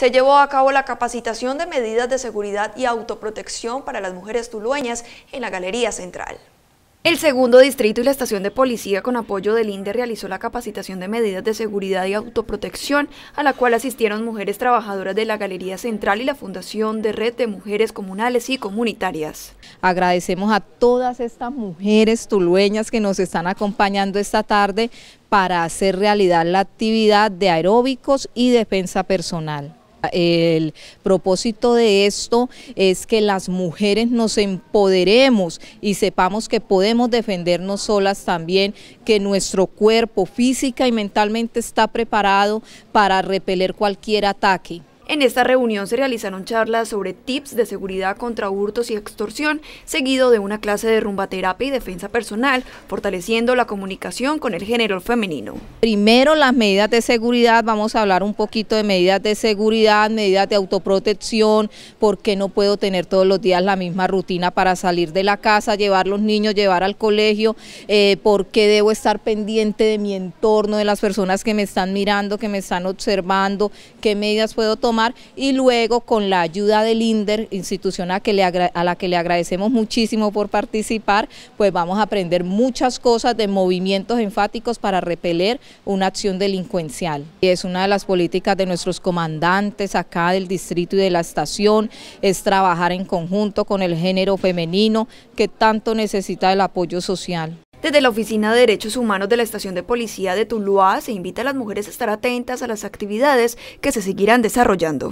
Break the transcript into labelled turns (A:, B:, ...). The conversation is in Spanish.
A: se llevó a cabo la capacitación de medidas de seguridad y autoprotección para las mujeres tulueñas en la Galería Central. El segundo distrito y la estación de policía con apoyo del INDE realizó la capacitación de medidas de seguridad y autoprotección a la cual asistieron mujeres trabajadoras de la Galería Central y la Fundación de Red de Mujeres Comunales y Comunitarias.
B: Agradecemos a todas estas mujeres tulueñas que nos están acompañando esta tarde para hacer realidad la actividad de aeróbicos y defensa personal. El propósito de esto es que las mujeres nos empoderemos y sepamos que podemos defendernos solas también, que nuestro cuerpo física y mentalmente está preparado para repeler cualquier ataque.
A: En esta reunión se realizaron charlas sobre tips de seguridad contra hurtos y extorsión, seguido de una clase de rumbaterapia y defensa personal, fortaleciendo la comunicación con el género femenino.
B: Primero las medidas de seguridad, vamos a hablar un poquito de medidas de seguridad, medidas de autoprotección, por qué no puedo tener todos los días la misma rutina para salir de la casa, llevar los niños, llevar al colegio, eh, por qué debo estar pendiente de mi entorno, de las personas que me están mirando, que me están observando, qué medidas puedo tomar y luego con la ayuda del INDER, institución a, a la que le agradecemos muchísimo por participar, pues vamos a aprender muchas cosas de movimientos enfáticos para repeler una acción delincuencial. Y es una de las políticas de nuestros comandantes acá del distrito y de la estación, es trabajar en conjunto con el género femenino que tanto necesita el apoyo social. Desde la Oficina de Derechos Humanos de
A: la Estación de Policía de Tuluá se invita a las mujeres a estar atentas a las actividades que se seguirán desarrollando.